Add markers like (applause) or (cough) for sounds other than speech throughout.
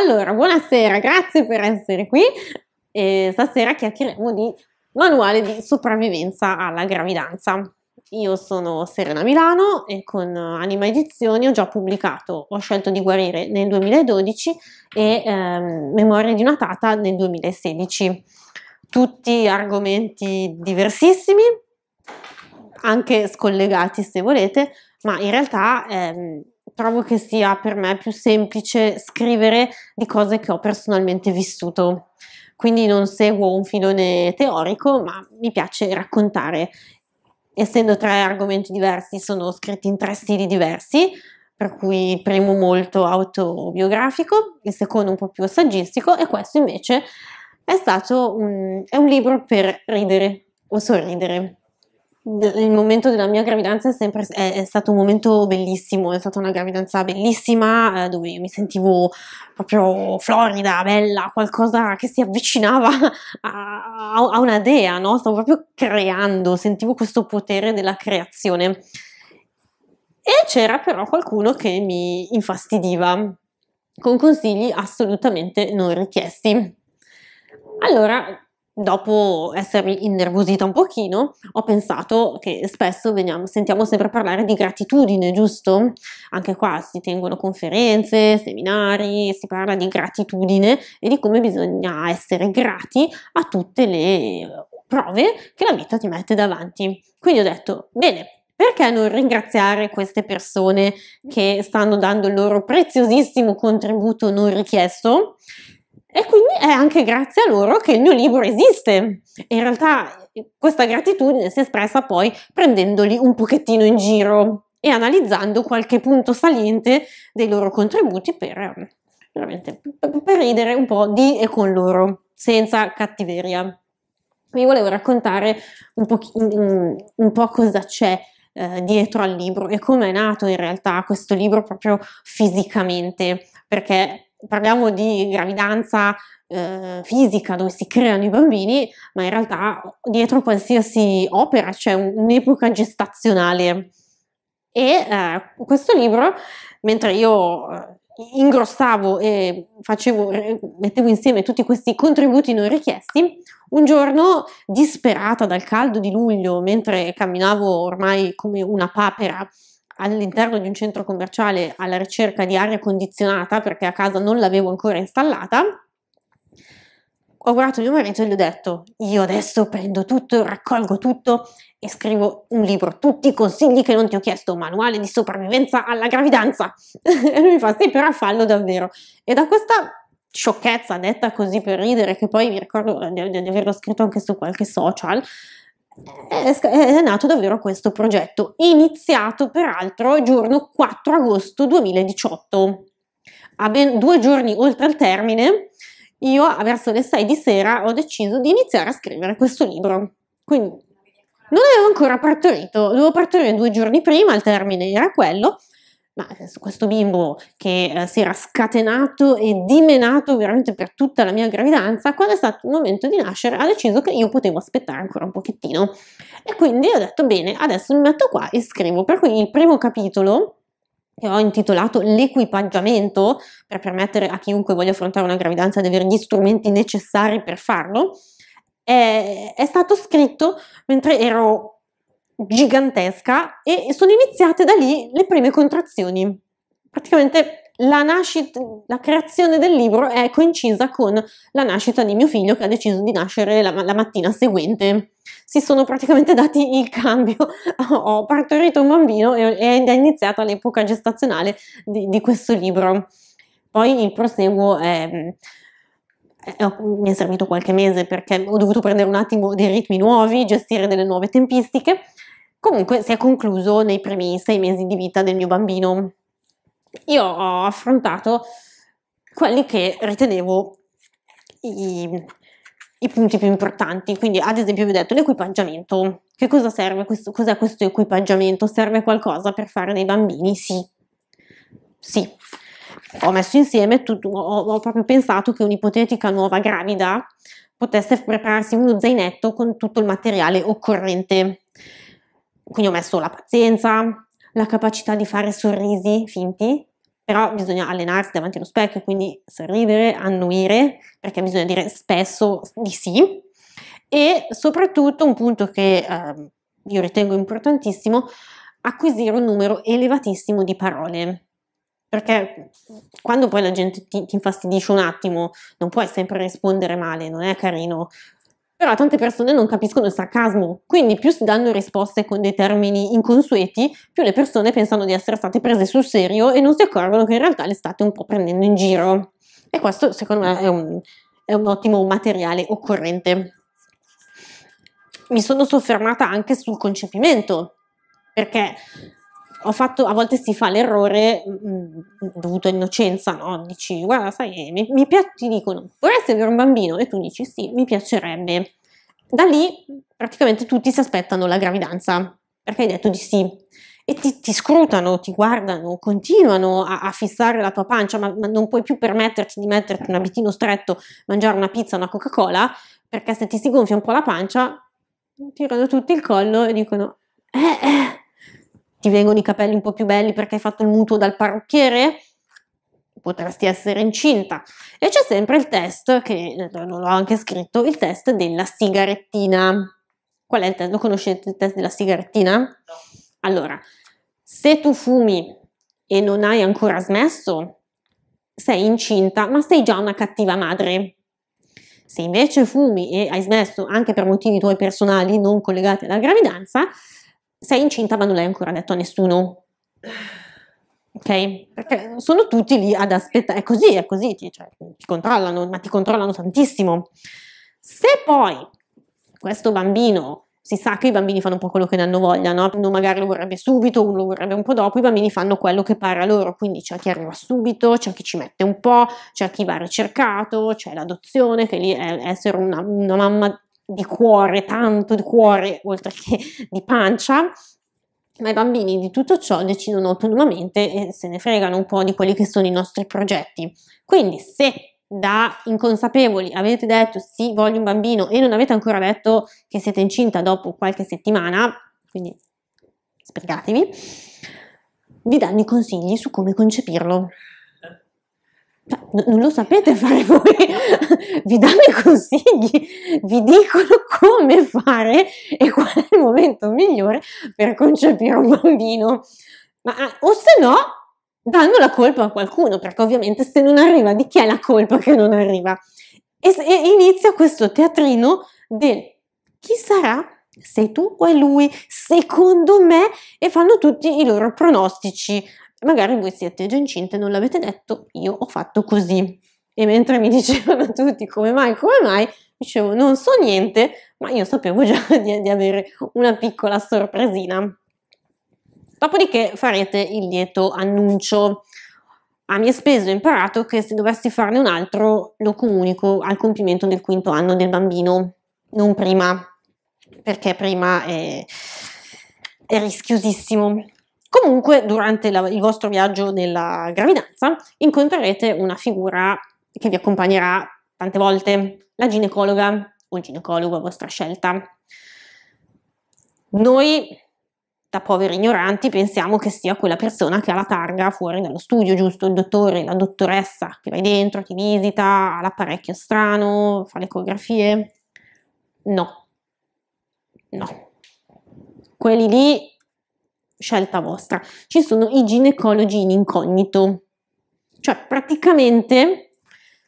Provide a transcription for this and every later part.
Allora, buonasera, grazie per essere qui. E stasera chiacchieremo di manuale di sopravvivenza alla gravidanza. Io sono Serena Milano e con Anima Edizioni ho già pubblicato Ho scelto di guarire nel 2012 e ehm, Memoria di una tata nel 2016. Tutti argomenti diversissimi, anche scollegati se volete, ma in realtà ehm, trovo che sia per me più semplice scrivere di cose che ho personalmente vissuto. Quindi non seguo un filone teorico, ma mi piace raccontare. Essendo tre argomenti diversi, sono scritti in tre stili diversi, per cui il primo molto autobiografico, il secondo un po' più saggistico e questo invece è stato un, è un libro per ridere o sorridere il momento della mia gravidanza è, sempre, è, è, stato un momento bellissimo, è stata una gravidanza bellissima eh, dove io mi sentivo proprio florida, bella, qualcosa che si avvicinava (laughs) a, a una dea, no? stavo proprio creando, sentivo questo potere della creazione. E c'era però qualcuno che mi infastidiva con consigli assolutamente non richiesti. Allora, dopo essermi innervosita un pochino, ho pensato che spesso veniamo, sentiamo sempre parlare di gratitudine, giusto? Anche qua si tengono conferenze, seminari, si parla di gratitudine e di come bisogna essere grati a tutte le prove che la vita ti mette davanti. Quindi ho detto, bene, perché non ringraziare queste persone che stanno dando il loro preziosissimo contributo non richiesto? E quindi è anche grazie a loro che il mio libro esiste. In realtà eh, questa gratitudine si è espressa poi prendendoli un pochettino in giro e analizzando qualche punto saliente dei loro contributi per, eh, per ridere un po' di e con loro, senza cattiveria. Vi volevo raccontare un, poch- un po' cosa c'è eh, dietro al libro e come è nato in realtà questo libro proprio fisicamente, perché parliamo di gravidanza eh, fisica dove si creano i bambini, ma in realtà dietro qualsiasi opera c'è un'epoca gestazionale. E eh, questo libro, mentre io eh, ingrossavo e facevo, mettevo insieme tutti questi contributi non richiesti, un giorno, disperata dal caldo di luglio, mentre camminavo ormai come una papera all'interno di un centro commerciale alla ricerca di aria condizionata perché a casa non l'avevo ancora installata. Ho guardato mio marito e gli ho detto: Io adesso prendo tutto, raccolgo tutto e scrivo un libro. Tutti i consigli che non ti ho chiesto, manuale di sopravvivenza alla gravidanza. (laughs) e lui mi fa: Sì, però fallo davvero. E da questa sciocchezza detta così per ridere, che poi mi ricordo di, di averlo scritto anche su qualche social, è nato davvero questo progetto, iniziato peraltro il giorno 4 agosto 2018. A ben due giorni oltre il termine, io verso le 6 di sera ho deciso di iniziare a scrivere questo libro. Quindi non avevo ancora partorito, dovevo partorire due giorni prima, il termine era quello, ma eh, questo bimbo che eh, si era scatenato e dimenato veramente per tutta la mia gravidanza, quando è stato il momento di nascere ha deciso che io potevo aspettare ancora un pochettino. E quindi ho detto bene, adesso mi metto qua e scrivo. Per cui il primo capitolo che ho intitolato L'equipaggiamento per permettere a chiunque voglia affrontare una gravidanza di avere gli strumenti necessari per farlo, è, è stato scritto mentre ero gigantesca e sono iniziate da lì le prime contrazioni. Praticamente la nascita, la creazione del libro è coincisa con la nascita di mio figlio che ha deciso di nascere la, la mattina seguente. Si sono praticamente dati il cambio, (laughs) ho partorito un bambino ed è iniziata l'epoca gestazionale di, di questo libro. Poi il proseguo è mi è servito qualche mese perché ho dovuto prendere un attimo dei ritmi nuovi, gestire delle nuove tempistiche, Comunque si è concluso nei primi sei mesi di vita del mio bambino. Io ho affrontato quelli che ritenevo i, i punti più importanti. Quindi, ad esempio, vi ho detto l'equipaggiamento. Che cosa serve? Questo, cos'è questo equipaggiamento? Serve qualcosa per fare dei bambini? Sì. Sì. Ho messo insieme, tutto, ho, ho proprio pensato che un'ipotetica nuova gravida potesse prepararsi uno zainetto con tutto il materiale occorrente. Quindi ho messo la pazienza, la capacità di fare sorrisi finti, però bisogna allenarsi davanti allo specchio, quindi sorridere, annuire, perché bisogna dire spesso di sì. E soprattutto un punto che eh, io ritengo importantissimo, acquisire un numero elevatissimo di parole. Perché quando poi la gente ti, ti infastidisce un attimo, non puoi sempre rispondere male, non è carino però tante persone non capiscono il sarcasmo, quindi più si danno risposte con dei termini inconsueti, più le persone pensano di essere state prese sul serio e non si accorgono che in realtà le state un po' prendendo in giro. E questo secondo me è un, è un ottimo materiale occorrente. Mi sono soffermata anche sul concepimento, perché ho fatto, a volte si fa l'errore mm, mm, dovuto a innocenza, no? Dici, guarda, sai, mi, mi piace, ti dicono, vorrei avere un bambino? E tu dici, sì, mi piacerebbe. Da lì praticamente tutti si aspettano la gravidanza, perché hai detto di sì. E ti, ti scrutano, ti guardano, continuano a, a fissare la tua pancia, ma, ma non puoi più permetterti di metterti un abitino stretto, mangiare una pizza, una Coca-Cola, perché se ti si gonfia un po' la pancia, tirano tutti il collo e dicono, eh, eh ti vengono i capelli un po' più belli perché hai fatto il mutuo dal parrucchiere? Potresti essere incinta. E c'è sempre il test, che eh, non l'ho anche scritto, il test della sigarettina. Qual è il test? Lo conoscete il test della sigarettina? No. Allora, se tu fumi e non hai ancora smesso, sei incinta, ma sei già una cattiva madre. Se invece fumi e hai smesso anche per motivi tuoi personali non collegati alla gravidanza, sei incinta ma non l'hai ancora detto a nessuno. Ok? Perché sono tutti lì ad aspettare, è così, è così, ti, cioè, ti controllano, ma ti controllano tantissimo. Se poi questo bambino si sa che i bambini fanno un po' quello che ne hanno voglia, no? Uno magari lo vorrebbe subito, uno lo vorrebbe un po' dopo, i bambini fanno quello che pare a loro, quindi c'è chi arriva subito, c'è chi ci mette un po', c'è chi va ricercato, c'è l'adozione, che lì è essere una, una mamma di cuore, tanto di cuore, oltre che di pancia, ma i bambini di tutto ciò decidono autonomamente e se ne fregano un po' di quelli che sono i nostri progetti. Quindi se da inconsapevoli avete detto sì, voglio un bambino e non avete ancora detto che siete incinta dopo qualche settimana, quindi sbrigatevi, vi danno i consigli su come concepirlo non lo sapete fare voi, (laughs) vi danno i consigli, vi dicono come fare e qual è il momento migliore per concepire un bambino. Ma, eh, o se no, danno la colpa a qualcuno, perché ovviamente se non arriva, di chi è la colpa che non arriva? E, e inizia questo teatrino del chi sarà sei tu o è lui? Secondo me, e fanno tutti i loro pronostici magari voi siete già incinte, non l'avete detto, io ho fatto così. E mentre mi (laughs) dicevano tutti come mai, come mai, dicevo non so niente, ma io sapevo già (laughs) di, di avere una piccola sorpresina. Dopodiché farete il lieto annuncio. A mie spese ho imparato che se dovessi farne un altro lo comunico al compimento del quinto anno del bambino, non prima, perché prima è, è rischiosissimo. Comunque, durante la, il vostro viaggio nella gravidanza incontrerete una figura che vi accompagnerà tante volte, la ginecologa o il ginecologo a vostra scelta. Noi, da poveri ignoranti, pensiamo che sia quella persona che ha la targa fuori dallo studio, giusto? Il dottore, la dottoressa che vai dentro, ti visita, ha l'apparecchio strano, fa le ecografie. No, no. Quelli lì scelta vostra, ci sono i ginecologi in incognito. Cioè, praticamente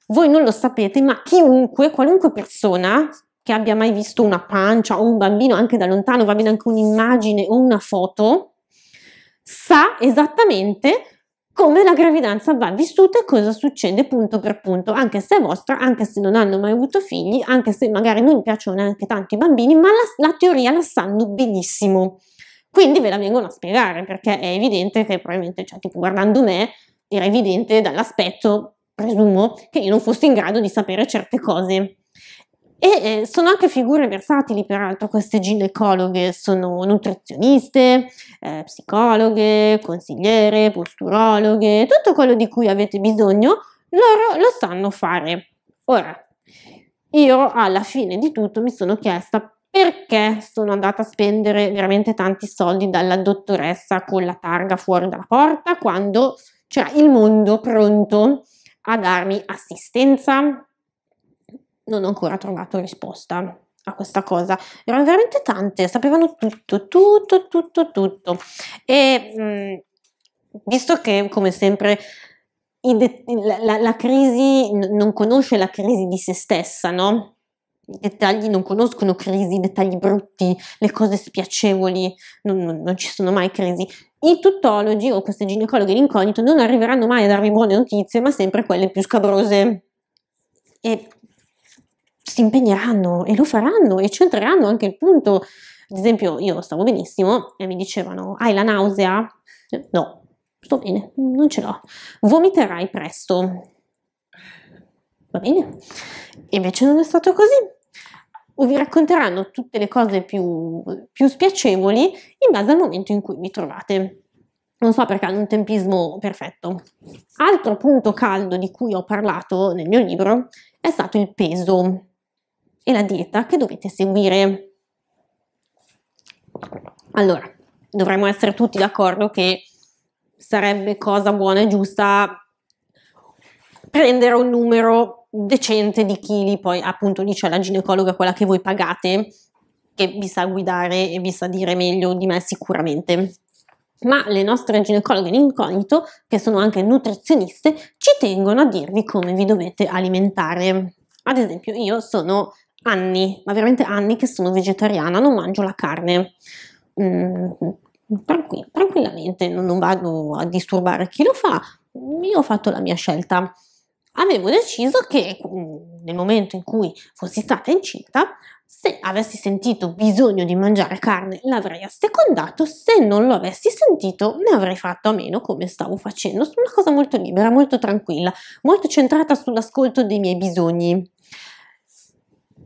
voi non lo sapete, ma chiunque, qualunque persona che abbia mai visto una pancia o un bambino anche da lontano, va bene anche un'immagine o una foto, sa esattamente come la gravidanza va vissuta e cosa succede punto per punto, anche se è vostra, anche se non hanno mai avuto figli, anche se magari non piacciono neanche tanto i bambini, ma la, la teoria la sanno benissimo. Quindi ve la vengono a spiegare perché è evidente che probabilmente, cioè tipo guardando me, era evidente dall'aspetto, presumo, che io non fossi in grado di sapere certe cose. E eh, sono anche figure versatili, peraltro, queste ginecologhe sono nutrizioniste, eh, psicologhe, consigliere, posturologhe, tutto quello di cui avete bisogno, loro lo sanno fare. Ora, io alla fine di tutto mi sono chiesta perché sono andata a spendere veramente tanti soldi dalla dottoressa con la targa fuori dalla porta quando c'era il mondo pronto a darmi assistenza? Non ho ancora trovato risposta a questa cosa. Erano veramente tante, sapevano tutto, tutto, tutto, tutto. E mh, mm, visto che, come sempre, la, la, la crisi non conosce la crisi di se stessa, no? dettagli non conoscono crisi, dettagli brutti, le cose spiacevoli, non, non, non ci sono mai crisi. I tuttologi o queste ginecologhe d'incognito non arriveranno mai a darvi buone notizie, ma sempre quelle più scabrose. E si impegneranno e lo faranno e centreranno anche il punto. Ad esempio, io stavo benissimo e mi dicevano: Hai la nausea? No, sto bene, non ce l'ho. Vomiterai presto va bene? Invece non è stato così. vi racconteranno tutte le cose più, più spiacevoli in base al momento in cui vi trovate non so perché hanno un tempismo perfetto. Altro punto caldo di cui ho parlato nel mio libro è stato il peso e la dieta che dovete seguire. Allora, dovremmo essere tutti d'accordo che sarebbe cosa buona e giusta prendere un numero decente di chili, poi appunto lì c'è la ginecologa, quella che voi pagate, che vi sa guidare e vi sa dire meglio di me sicuramente. Ma le nostre ginecologhe in incognito, che sono anche nutrizioniste, ci tengono a dirvi come vi dovete alimentare. Ad esempio, io sono anni, ma veramente anni che sono vegetariana, non mangio la carne. Mm, tranquill- tranquillamente, non, non vado a disturbare chi lo fa, io ho fatto la mia scelta avevo deciso che mm, nel momento in cui fossi stata incinta, se avessi sentito bisogno di mangiare carne, l'avrei assecondato, se non lo avessi sentito, ne avrei fatto a meno come stavo facendo. Sono una cosa molto libera, molto tranquilla, molto centrata sull'ascolto dei miei bisogni.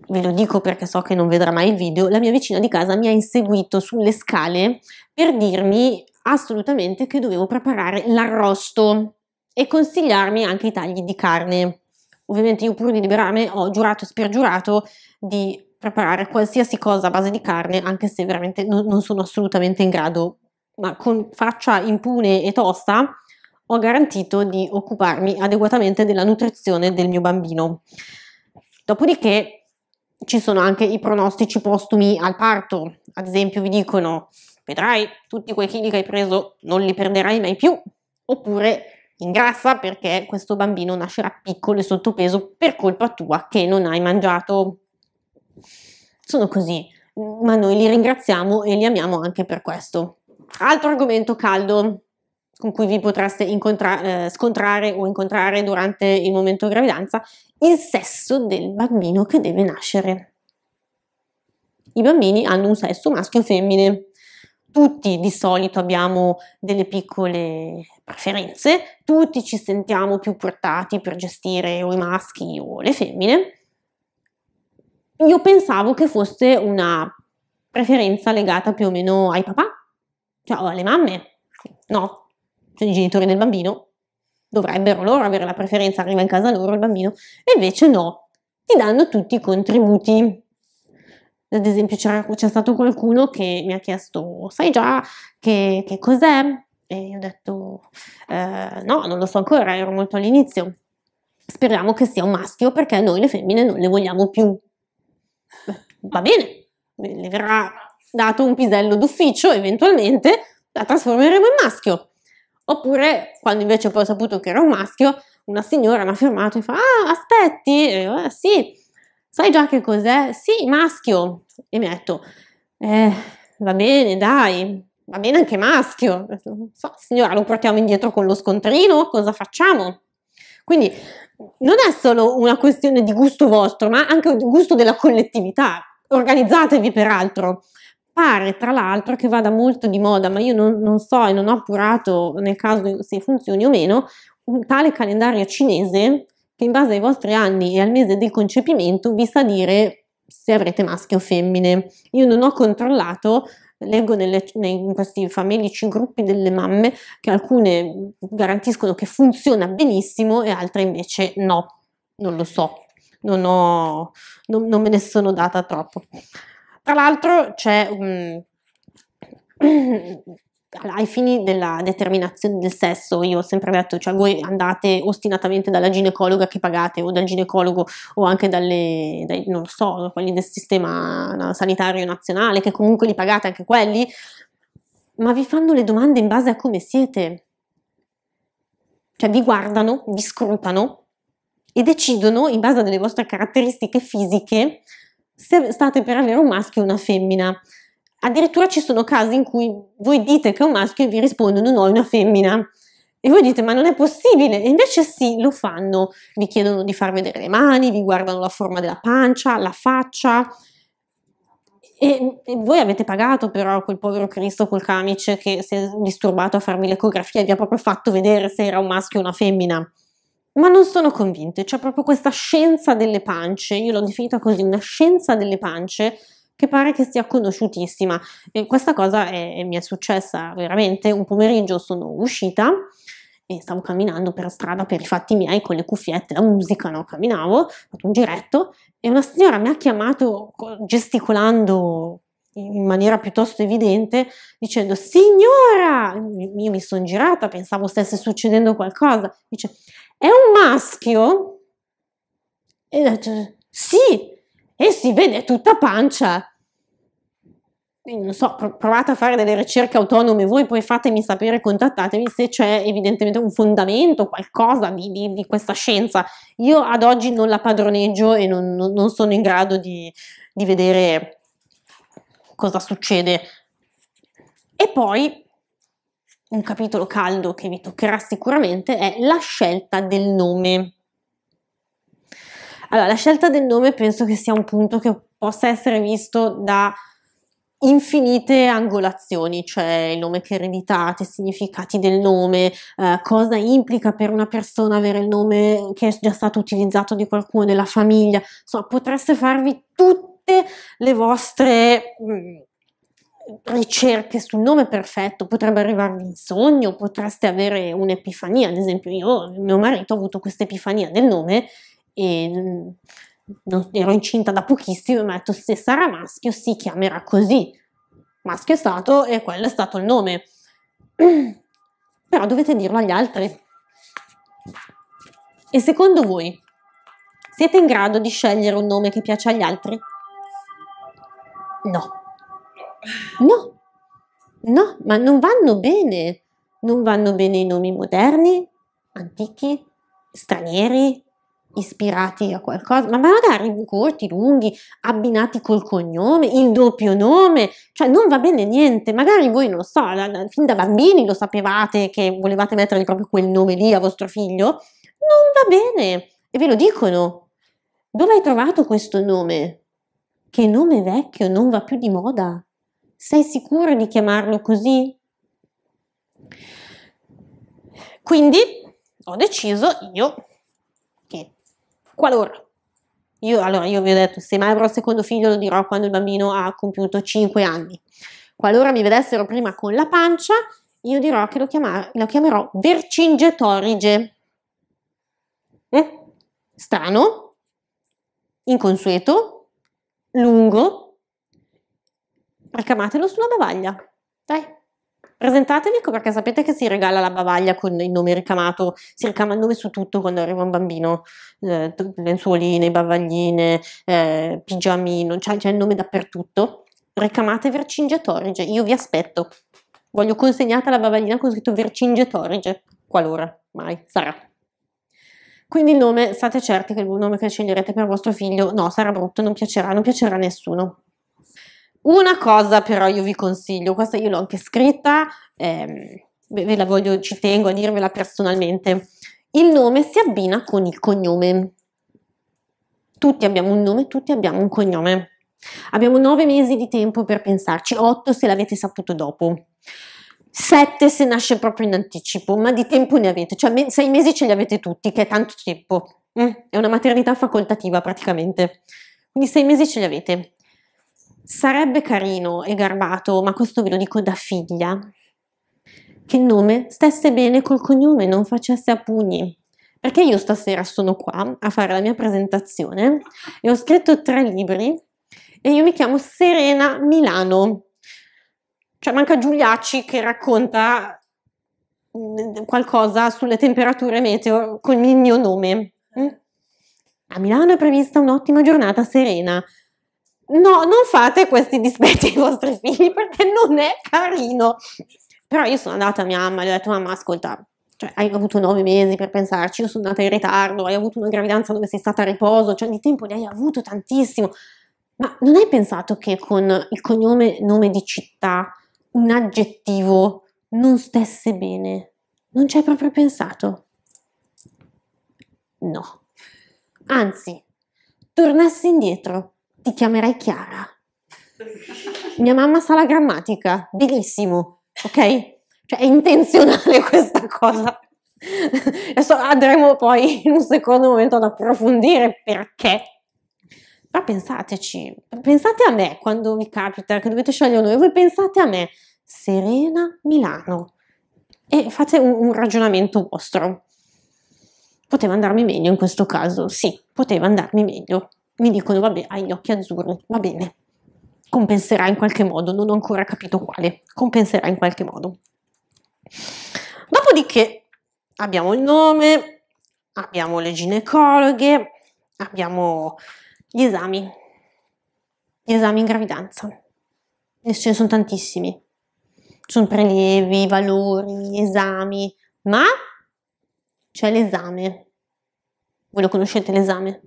Ve lo dico perché so che non vedrà mai il video, la mia vicina di casa mi ha inseguito sulle scale per dirmi assolutamente che dovevo preparare l'arrosto e consigliarmi anche i tagli di carne. Ovviamente io pur di liberarmi ho giurato e spergiurato di preparare qualsiasi cosa a base di carne, anche se veramente non, non sono assolutamente in grado, ma con faccia impune e tosta ho garantito di occuparmi adeguatamente della nutrizione del mio bambino. Dopodiché ci sono anche i pronostici postumi al parto, ad esempio vi dicono vedrai tutti quei chili che hai preso non li perderai mai più, oppure ingrassa perché questo bambino nascerà piccolo e sottopeso per colpa tua che non hai mangiato. Sono così, ma noi li ringraziamo e li amiamo anche per questo. Altro argomento caldo con cui vi potreste incontra- eh, scontrare o incontrare durante il momento di gravidanza, il sesso del bambino che deve nascere. I bambini hanno un sesso maschio e femmine tutti di solito abbiamo delle piccole preferenze, tutti ci sentiamo più portati per gestire o i maschi o le femmine. Io pensavo che fosse una preferenza legata più o meno ai papà, cioè alle mamme, no, cioè i genitori del bambino dovrebbero loro avere la preferenza, arriva in casa loro il bambino, e invece no, ti danno tutti i contributi ad esempio c'è stato qualcuno che mi ha chiesto, sai già che, che cos'è? E io ho detto, eh, no, non lo so ancora, ero molto all'inizio. Speriamo che sia un maschio perché noi le femmine non le vogliamo più. (laughs) Va bene, le verrà dato un pisello d'ufficio eventualmente, la trasformeremo in maschio. Oppure, quando invece poi ho saputo che era un maschio, una signora mi ha fermato e fa, ah, aspetti, e io, eh, sì, sai già che cos'è? Sì, maschio. E mi ha detto, eh, va bene, dai, va bene anche maschio. So, signora, lo portiamo indietro con lo scontrino? Cosa facciamo? Quindi non è solo una questione di gusto vostro, ma anche di gusto della collettività. Organizzatevi peraltro. Pare tra l'altro che vada molto di moda, ma io non, non so e non ho appurato nel caso se funzioni o meno, un tale calendario cinese che in base ai vostri anni e al mese del concepimento vi sa dire se avrete maschi o femmine. Io non ho controllato, leggo nelle, nei, in questi famelici gruppi delle mamme che alcune garantiscono che funziona benissimo e altre invece no, non lo so, non, ho, non, non me ne sono data troppo. Tra l'altro c'è un... (clears throat) ai fini della determinazione del sesso, io ho sempre detto, cioè voi andate ostinatamente dalla ginecologa che pagate o dal ginecologo o anche dalle, dai, non so, quelli del sistema sanitario nazionale, che comunque li pagate anche quelli, ma vi fanno le domande in base a come siete. Cioè vi guardano, vi scrutano e decidono in base alle vostre caratteristiche fisiche se state per avere un maschio o una femmina. Addirittura ci sono casi in cui voi dite che è un maschio e vi rispondono no, è una femmina. E voi dite ma non è possibile, e invece sì, lo fanno, vi chiedono di far vedere le mani, vi guardano la forma della pancia, la faccia. E, e voi avete pagato però quel povero Cristo col camice che si è disturbato a farmi l'ecografia e vi ha proprio fatto vedere se era un maschio o una femmina. Ma non sono convinte, c'è proprio questa scienza delle pance, io l'ho definita così, una scienza delle pance, che pare che sia conosciutissima. E questa cosa è, mi è successa veramente un pomeriggio sono uscita e stavo camminando per strada per i fatti miei con le cuffiette, la musica, no? camminavo, ho fatto un giretto e una signora mi ha chiamato gesticolando in maniera piuttosto evidente dicendo signora, io mi sono girata, pensavo stesse succedendo qualcosa, dice è un maschio? E ho detto sì, e si vede tutta pancia. Non so, provate a fare delle ricerche autonome voi, poi fatemi sapere, contattatemi se c'è evidentemente un fondamento, qualcosa di, di, di questa scienza. Io ad oggi non la padroneggio e non, non sono in grado di, di vedere cosa succede. E poi un capitolo caldo che vi toccherà sicuramente è la scelta del nome. Allora, la scelta del nome penso che sia un punto che possa essere visto da infinite angolazioni, cioè il nome che ereditate, i significati del nome, eh, cosa implica per una persona avere il nome che è già stato utilizzato di qualcuno nella famiglia, insomma potreste farvi tutte le vostre mh, mm, ricerche sul nome perfetto, potrebbe arrivarvi in sogno, potreste avere un'epifania, ad esempio io, mio marito ha avuto questa epifania del nome e mm, non, ero incinta da pochissimo e mi ha detto se sarà maschio si chiamerà così. Maschio è stato e quello è stato il nome. (clears throat) Però dovete dirlo agli altri. E secondo voi siete in grado di scegliere un nome che piace agli altri? No. No. No, ma non vanno bene. Non vanno bene i nomi moderni, antichi, stranieri, ispirati a qualcosa, ma magari corti, lunghi, abbinati col cognome, il doppio nome, cioè non va bene niente, magari voi non lo so, fin da bambini lo sapevate che volevate mettere proprio quel nome lì a vostro figlio, non va bene e ve lo dicono. Dove hai trovato questo nome? Che nome vecchio non va più di moda? Sei sicuro di chiamarlo così? Quindi ho deciso io Qualora io, allora, io vi ho detto, se mai avrò il secondo figlio lo dirò quando il bambino ha compiuto 5 anni. Qualora mi vedessero prima con la pancia, io dirò che lo, chiamar- lo chiamerò Vercingetorige. Eh? Strano, inconsueto, lungo. Ricamatelo sulla bavaglia. Dai. Presentatevi perché sapete che si regala la bavaglia con il nome ricamato, si ricama il nome su tutto quando arriva un bambino, eh, lenzuoline, bavagline, eh, pigiamino, c'è, il nome dappertutto. Ricamate Vercingetorige, io vi aspetto. Voglio consegnata la bavaglina con scritto Vercingetorige, qualora mai sarà. Quindi il nome, state certi che il nome che sceglierete per vostro figlio, no, sarà brutto, non piacerà, non piacerà a nessuno. Una cosa però io vi consiglio, questa io l'ho anche scritta, ehm, ve la voglio, ci tengo a dirvela personalmente. Il nome si abbina con il cognome. Tutti abbiamo un nome, tutti abbiamo un cognome. Abbiamo nove mesi di tempo per pensarci, otto se l'avete saputo dopo. 7 se nasce proprio in anticipo, ma di tempo ne avete, cioè 6 mesi ce li avete tutti, che è tanto tempo, mm, è una maternità facoltativa praticamente, quindi 6 mesi ce li avete. Sarebbe carino e garbato, ma questo ve lo dico da figlia, che il nome stesse bene col cognome, non facesse a pugni. Perché io stasera sono qua a fare la mia presentazione e ho scritto tre libri e io mi chiamo Serena Milano. Cioè manca Giuliacci che racconta mm, qualcosa sulle temperature meteo con il mio nome. Mm? A Milano è prevista un'ottima giornata serena. No, non fate questi dispetti ai vostri figli perché non è carino. Però io sono andata a mia mamma e gli ho detto mamma ascolta, cioè, hai avuto nove mesi per pensarci, io sono andata in ritardo, hai avuto una gravidanza dove sei stata a riposo, cioè di tempo ne hai avuto tantissimo. Ma non hai pensato che con il cognome nome di città un aggettivo non stesse bene? Non ci hai proprio pensato? No. Anzi, tornassi indietro ti chiamerei Chiara. Mia mamma sa la grammatica, benissimo, ok? Cioè è intenzionale questa cosa. Adesso andremo poi in un secondo momento ad approfondire perché. Però pensateci, pensate a me quando vi capita che dovete scegliere noi, voi pensate a me, Serena Milano, e fate un, un ragionamento vostro. Poteva andarmi meglio in questo caso, sì, poteva andarmi meglio mi dicono vabbè hai gli occhi azzurri, va bene, compenserà in qualche modo, non ho ancora capito quale, compenserà in qualche modo. Dopodiché abbiamo il nome, abbiamo le ginecologhe, abbiamo gli esami, gli esami in gravidanza, e ce ne sono tantissimi, sono prelievi, valori, esami, ma c'è l'esame. Voi lo conoscete l'esame?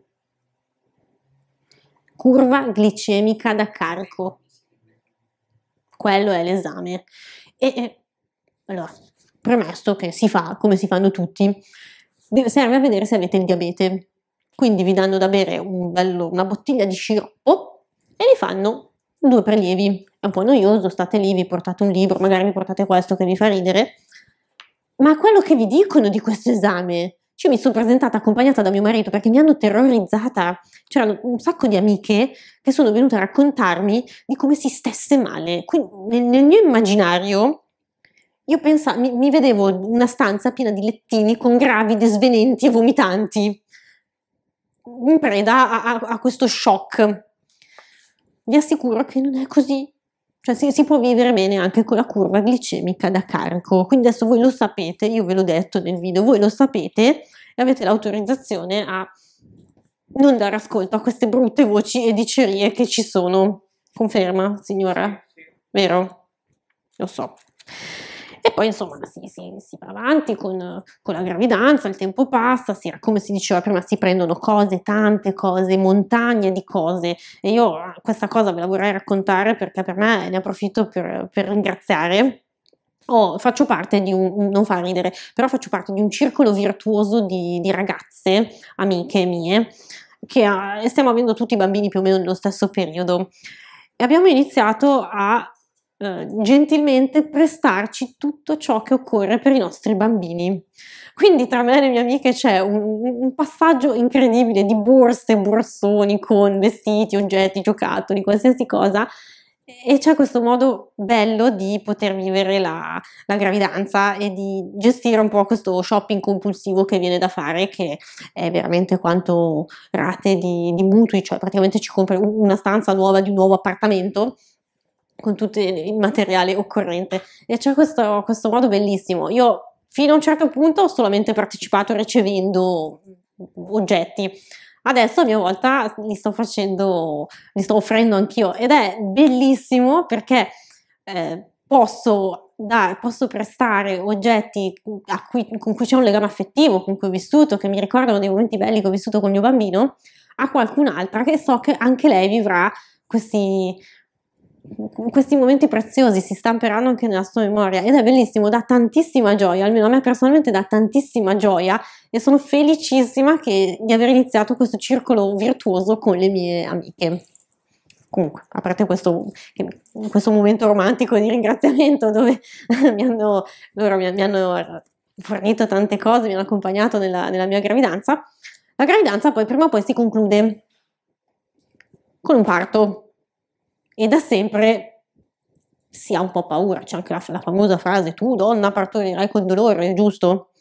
curva glicemica da carico. Quello è l'esame. E, allora, premesso che si fa come si fanno tutti, serve a vedere se avete il diabete. Quindi vi danno da bere un bello, una bottiglia di sciroppo e vi fanno due prelievi. È un po' noioso, state lì, vi portate un libro, magari vi portate questo che vi fa ridere. Ma quello che vi dicono di questo esame cioè, mi sono presentata accompagnata da mio marito perché mi hanno terrorizzata. C'erano un sacco di amiche che sono venute a raccontarmi di come si stesse male. Quindi, nel mio immaginario, io pensavo, mi, mi, vedevo una stanza piena di lettini con gravide, svenenti e vomitanti, in preda a, a, a questo shock. Vi assicuro che non è così. Cioè si, si, può vivere bene anche con la curva glicemica da carico. Quindi adesso voi lo sapete, io ve l'ho detto nel video, voi lo sapete e avete l'autorizzazione a non dare ascolto a queste brutte voci e dicerie che ci sono. Conferma, signora? Vero? Lo so. E poi insomma si, si, si va avanti con, con, la gravidanza, il tempo passa, si, come si diceva prima si prendono cose, tante cose, montagne di cose e io ah, questa cosa ve la vorrei raccontare perché per me ne approfitto per, per ringraziare Oh, faccio parte di un, non fa ridere, però faccio parte di un circolo virtuoso di, di ragazze, amiche mie, che ha, ah, stiamo avendo tutti i bambini più o meno nello stesso periodo. E abbiamo iniziato a eh, gentilmente prestarci tutto ciò che occorre per i nostri bambini. Quindi tra me e le mie amiche c'è un, un passaggio incredibile di borse, borsoni con vestiti, oggetti, giocattoli, qualsiasi cosa e c'è questo modo bello di poter vivere la, la, gravidanza e di gestire un po' questo shopping compulsivo che viene da fare, che è veramente quanto rate di, di mutui, cioè praticamente ci compri una stanza nuova di un nuovo appartamento con tutto il materiale occorrente e c'è questo, questo modo bellissimo. Io fino a un certo punto ho solamente partecipato ricevendo oggetti. Adesso a mia volta li sto facendo, li sto offrendo anch'io ed è bellissimo perché eh, posso, dare, posso, prestare oggetti cui, con cui c'è un legame affettivo, con cui ho vissuto, che mi ricordano dei momenti belli che ho vissuto con il mio bambino, a qualcun'altra che so che anche lei vivrà questi, questi momenti preziosi si stamperanno anche nella sua memoria ed è bellissimo, dà tantissima gioia, almeno a me personalmente dà tantissima gioia e sono felicissima che, di aver iniziato questo circolo virtuoso con le mie amiche. Comunque, a parte questo, questo momento romantico di ringraziamento dove (laughs) mi hanno, loro mi, mi hanno fornito tante cose, mi hanno accompagnato nella, nella mia gravidanza, la gravidanza poi prima o poi si conclude con un parto e da sempre si ha un po' paura, c'è anche la, la famosa frase tu donna partorirai con dolore, giusto?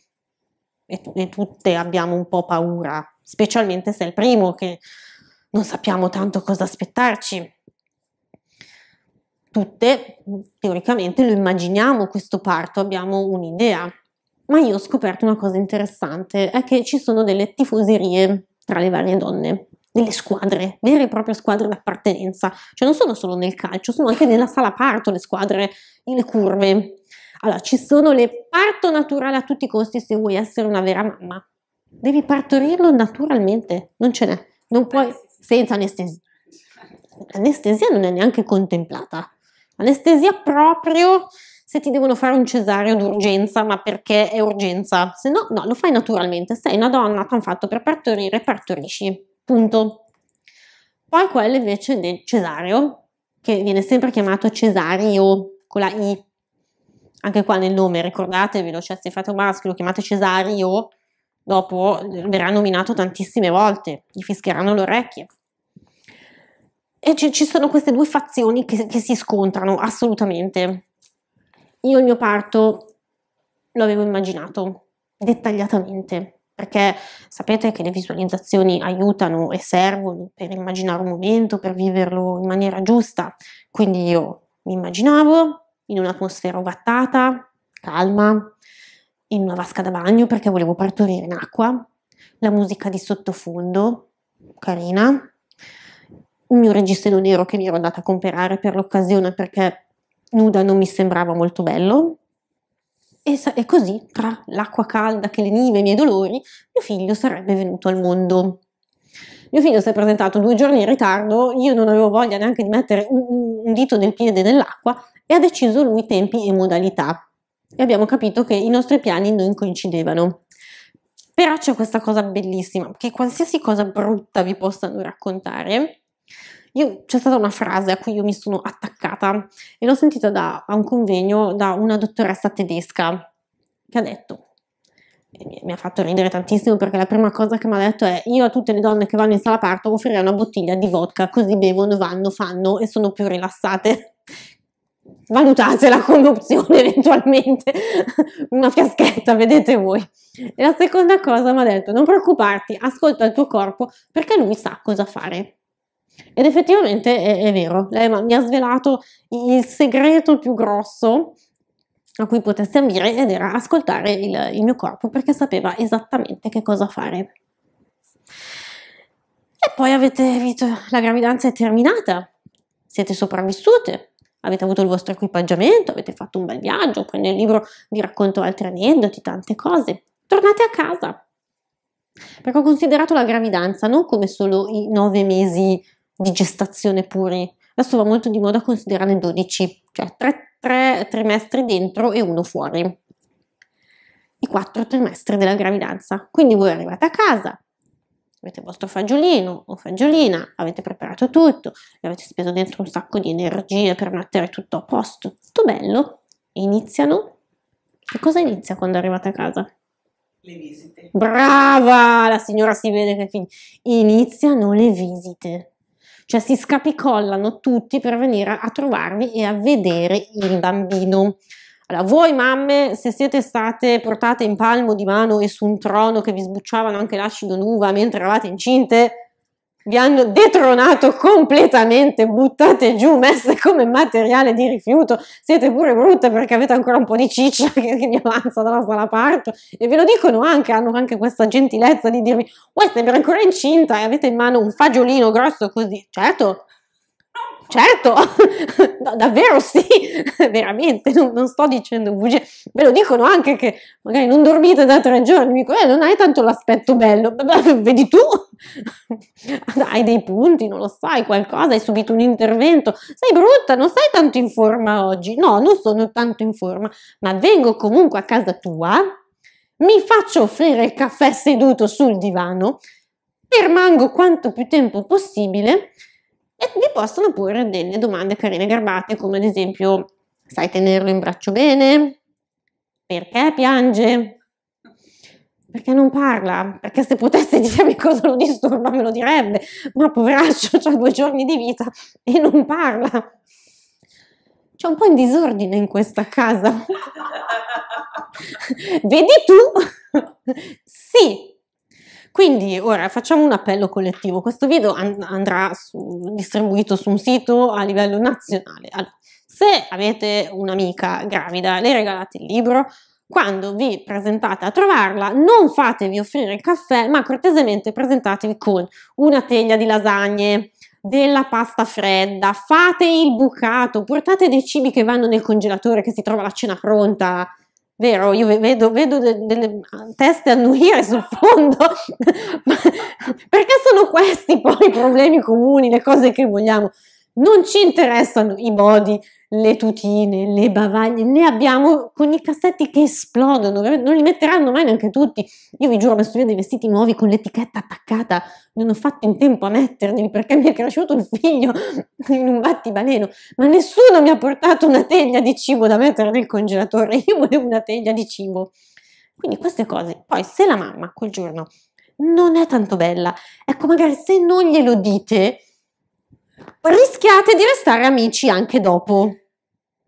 E, e tutte abbiamo un po' paura, specialmente se è il primo che non sappiamo tanto cosa aspettarci. Tutte, teoricamente, lo immaginiamo questo parto, abbiamo un'idea. Ma io ho scoperto una cosa interessante, è che ci sono delle tifoserie tra le varie donne delle squadre, vere e proprie squadre d'appartenenza, cioè non sono solo nel calcio, sono anche nella sala parto le squadre, le curve. Allora, ci sono le parto naturali a tutti i costi se vuoi essere una vera mamma. Devi partorirlo naturalmente, non ce n'è, non puoi senza anestesia. L'anestesia non è neanche contemplata. Anestesia proprio se ti devono fare un cesareo d'urgenza, ma perché è urgenza, se no, no, lo fai naturalmente. Sei una donna, ti hanno fatto per partorire, partorisci. Punto. Poi quello invece del cesareo, che viene sempre chiamato cesario con la I. Anche qua nel nome, ricordatevelo, cioè se fate un maschio lo chiamate cesario, dopo verrà nominato tantissime volte, gli fischieranno le orecchie. E ci, ci sono queste due fazioni che, che si scontrano assolutamente. Io il mio parto l'avevo immaginato dettagliatamente, perché sapete che le visualizzazioni aiutano e servono per immaginare un momento, per viverlo in maniera giusta. Quindi io mi immaginavo in un'atmosfera ovattata, calma, in una vasca da bagno perché volevo partorire in acqua, la musica di sottofondo, carina, il mio reggiseno nero che mi ero andata a comprare per l'occasione perché nuda non mi sembrava molto bello e, e così, tra l'acqua calda che leniva i miei dolori, mio figlio sarebbe venuto al mondo. Mio figlio si è presentato due giorni in ritardo, io non avevo voglia neanche di mettere un, un dito nel piede nell'acqua e ha deciso lui tempi e modalità. E abbiamo capito che i nostri piani non coincidevano. Però c'è questa cosa bellissima, che qualsiasi cosa brutta vi possano raccontare, io, c'è stata una frase a cui io mi sono attaccata e l'ho sentita da, a un convegno da una dottoressa tedesca che ha detto, mi ha fatto ridere tantissimo perché la prima cosa che mi ha detto è io a tutte le donne che vanno in sala parto offrirei una bottiglia di vodka così bevono, vanno, fanno e sono più rilassate (laughs) valutatela come opzione (laughs) eventualmente (laughs) una fiaschetta vedete voi e la seconda cosa mi ha detto non preoccuparti ascolta il tuo corpo perché lui sa cosa fare ed effettivamente è, è vero, lei eh, mi ha svelato il segreto più grosso a cui potessi ambire ed era ascoltare il, il mio corpo perché sapeva esattamente che cosa fare. E poi avete visto, la gravidanza è terminata, siete sopravvissute, avete avuto il vostro equipaggiamento, avete fatto un bel viaggio, poi nel libro vi racconto altri aneddoti, tante cose. Tornate a casa. Perché ho considerato la gravidanza non come solo i nove mesi di gestazione puri. Adesso va molto di moda considerare 12, cioè 3, 3 trimestri dentro e uno fuori, i 4 trimestri della gravidanza. Quindi voi arrivate a casa, avete il vostro fagiolino o fagiolina, avete preparato tutto, avete speso dentro un sacco di energie per mettere tutto a posto, tutto bello, iniziano. Che cosa inizia quando arrivate a casa? Le visite. Brava! La signora si vede che fin... iniziano le visite cioè si scapicollano tutti per venire a trovarmi e a vedere il bambino. Allora, voi mamme, se siete state portate in palmo di mano e su un trono che vi sbucciavano anche l'acido d'uva mentre eravate incinte, vi hanno detronato completamente, buttate giù, messe come materiale di rifiuto, siete pure brutte perché avete ancora un po' di ciccia (laughs) che, che vi avanza dalla sala parto e ve lo dicono anche, hanno anche questa gentilezza di dirvi, questa è ancora incinta e avete in mano un fagiolino grosso così, certo, certo, (laughs) no, davvero sì, (laughs) veramente, non, non, sto dicendo bugie, ve lo dicono anche che magari non dormite da tre giorni, mi dico, eh, non hai tanto l'aspetto bello, vedi tu, (laughs) hai dei punti, non lo sai, qualcosa, hai subito un intervento, sei brutta, non sei tanto in forma oggi, no, non sono tanto in forma, ma vengo comunque a casa tua, mi faccio offrire il caffè seduto sul divano, permango quanto più tempo possibile, e vi possono porre delle domande carine e garbate come ad esempio sai tenerlo in braccio bene? Perché piange? Perché non parla? Perché se potesse (laughs) dirmi diciamo, cosa lo disturba me lo direbbe, ma poveraccio ha due giorni di vita e non parla. C'è un po' in disordine in questa casa. (laughs) Vedi tu? sì, quindi ora facciamo un appello collettivo, questo video and- andrà su, distribuito su un sito a livello nazionale. Allora, se avete un'amica gravida, le regalate il libro, quando vi presentate a trovarla, non fatevi offrire il caffè, ma cortesemente presentatevi con una teglia di lasagne, della pasta fredda, fate il bucato, portate dei cibi che vanno nel congelatore che si trova la cena pronta, Vero, io vedo, vedo de, delle teste annuire sul fondo, perché sono questi poi i problemi comuni, le cose che vogliamo. Non ci interessano i modi le tutine, le bavaglie, ne abbiamo con i cassetti che esplodono, non li metteranno mai neanche tutti. Io vi giuro, per studiare dei vestiti nuovi con l'etichetta attaccata, non ho fatto in tempo a metterli perché mi è cresciuto il figlio (laughs) in un battibaleno, ma nessuno mi ha portato una teglia di cibo da mettere nel congelatore, io volevo una teglia di cibo. Quindi queste cose. Poi se la mamma quel giorno non è tanto bella, ecco magari se non glielo dite, rischiate di restare amici anche dopo.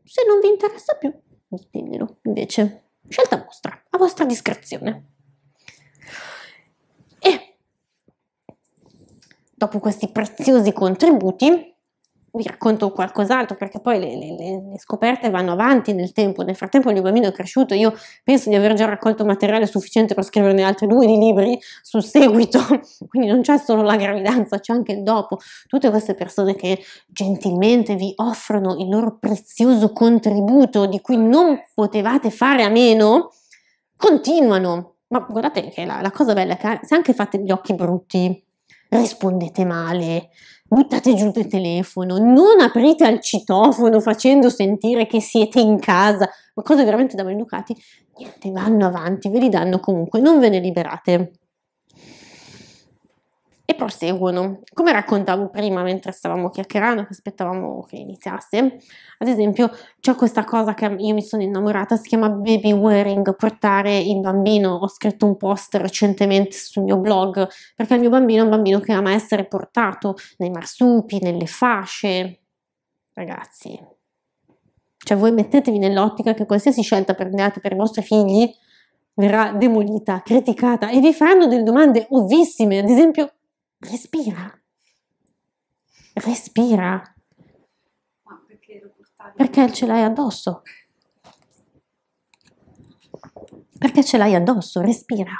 Se non vi interessa più, ditelo invece. Scelta vostra, a vostra discrezione. E dopo questi preziosi contributi, vi racconto qualcos'altro perché poi le, le, le, scoperte vanno avanti nel tempo. Nel frattempo il mio bambino è cresciuto, io penso di aver già raccolto materiale sufficiente per scriverne altri due di libri sul seguito, (laughs) quindi non c'è solo la gravidanza, c'è anche il dopo. Tutte queste persone che gentilmente vi offrono il loro prezioso contributo di cui non potevate fare a meno, continuano. Ma guardate che la, la cosa bella è che se anche fate gli occhi brutti, rispondete male, buttate giù il telefono, non aprite al citofono facendo sentire che siete in casa, ma cose veramente da maleducati, niente, vanno avanti, ve li danno comunque, non ve ne liberate e proseguono. Come raccontavo prima, mentre stavamo chiacchierando, che aspettavamo che iniziasse, ad esempio, c'è questa cosa che io mi sono innamorata, si chiama baby wearing, portare il bambino. Ho scritto un post recentemente sul mio blog, perché il mio bambino è un bambino che ama essere portato nei marsupi, nelle fasce. Ragazzi, cioè voi mettetevi nell'ottica che qualsiasi scelta prendiate per i vostri figli verrà demolita, criticata e vi faranno delle domande ovvissime, ad esempio respira, respira. Ma perché lo portavi? Perché ce l'hai addosso. Perché ce l'hai addosso, respira.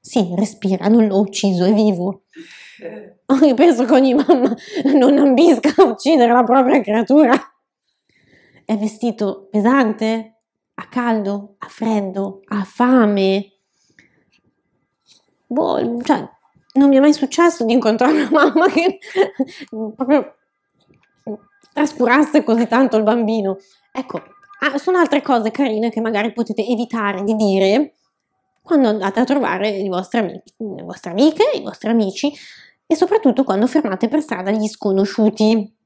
Sì, respira, non l'ho ucciso, è vivo. Io penso che ogni mamma non ambisca a uccidere la propria creatura. È vestito pesante, a caldo, a freddo, ha fame. Boh, cioè, non mi è mai successo di incontrare una mamma che (laughs) proprio trascurasse così tanto il bambino. Ecco, ah, sono altre cose carine che magari potete evitare di dire quando andate a trovare i vostri amici, le vostre amiche, i vostri amici e soprattutto quando fermate per strada gli sconosciuti.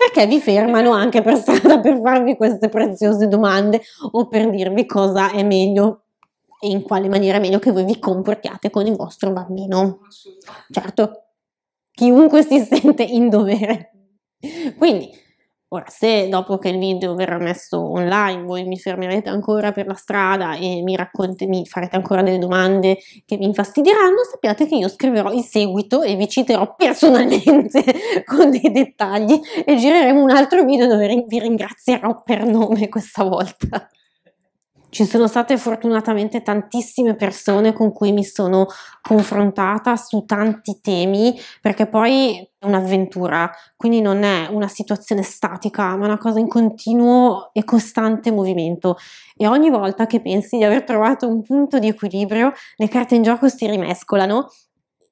Perché vi fermano anche per strada per farvi queste preziose domande o per dirvi cosa è meglio e in quale maniera è meglio che voi vi comportiate con il vostro bambino. Certo, chiunque si (laughs) sente in dovere. Quindi, ora, se dopo che il video verrà messo online voi mi fermerete ancora per la strada e mi, racconti, mi farete ancora delle domande che vi infastidiranno, sappiate che io scriverò in seguito e vi citerò personalmente (laughs) con dei dettagli e gireremo un altro video dove vi ringrazierò per nome questa volta. Ci sono state fortunatamente tantissime persone con cui mi sono confrontata su tanti temi, perché poi è un'avventura, quindi non è una situazione statica, ma una cosa in continuo e costante movimento. E ogni volta che pensi di aver trovato un punto di equilibrio, le carte in gioco si rimescolano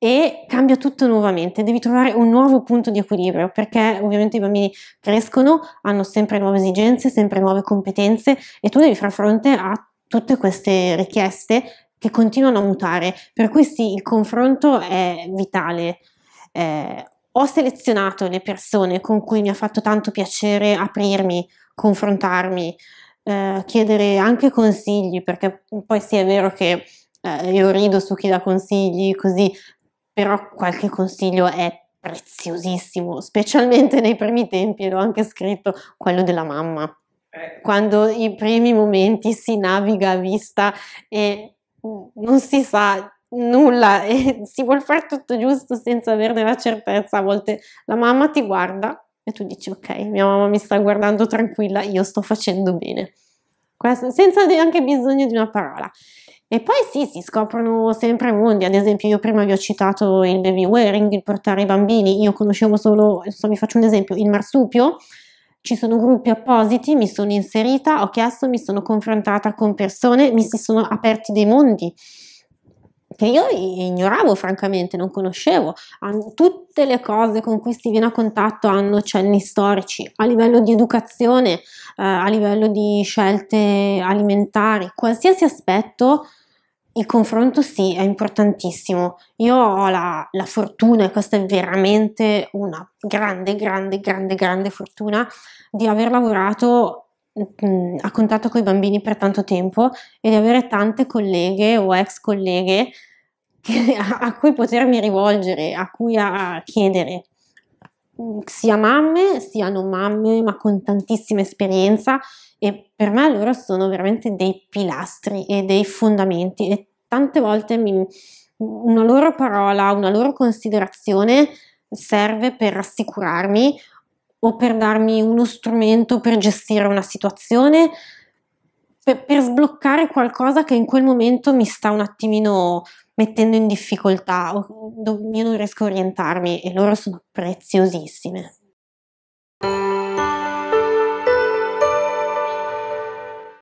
e cambia tutto nuovamente, devi trovare un nuovo punto di equilibrio perché ovviamente i bambini crescono, hanno sempre nuove esigenze, sempre nuove competenze e tu devi far fronte a tutte queste richieste che continuano a mutare, per cui sì, il confronto è vitale. Eh, ho selezionato le persone con cui mi ha fatto tanto piacere aprirmi, confrontarmi, eh, chiedere anche consigli, perché poi sì è vero che eh, io rido su chi dà consigli così, però qualche consiglio è preziosissimo, specialmente nei primi tempi, e l'ho anche scritto, quello della mamma. Eh. Quando i primi momenti si naviga a vista e non si sa nulla e (laughs) si vuol fare tutto giusto senza averne la certezza, a volte la mamma ti guarda e tu dici ok, mia mamma mi sta guardando tranquilla, io sto facendo bene. Questo, senza neanche bisogno di una parola. E poi sì, si scoprono sempre mondi, ad esempio io prima vi ho citato il baby wearing, il portare i bambini, io conoscevo solo, insomma vi faccio un esempio, il marsupio, ci sono gruppi appositi, mi sono inserita, ho chiesto, mi sono confrontata con persone, mi si sono aperti dei mondi che io ignoravo francamente, non conoscevo. Tutte le cose con cui si viene a contatto hanno cenni storici a livello di educazione, eh, a livello di scelte alimentari, qualsiasi aspetto il confronto sì, è importantissimo. Io ho la, la fortuna, e questa è veramente una grande, grande, grande, grande fortuna, di aver lavorato a contatto con i bambini per tanto tempo e di avere tante colleghe o ex colleghe che, (laughs) a, a, cui potermi rivolgere, a cui a, a chiedere, sia mamme sia non mamme, ma con tantissima esperienza e per me loro sono veramente dei pilastri e dei fondamenti e tante volte mi, una loro parola, una loro considerazione serve per rassicurarmi o per darmi uno strumento per gestire una situazione, per, per, sbloccare qualcosa che in quel momento mi sta un attimino mettendo in difficoltà o io non riesco a orientarmi e loro sono preziosissime.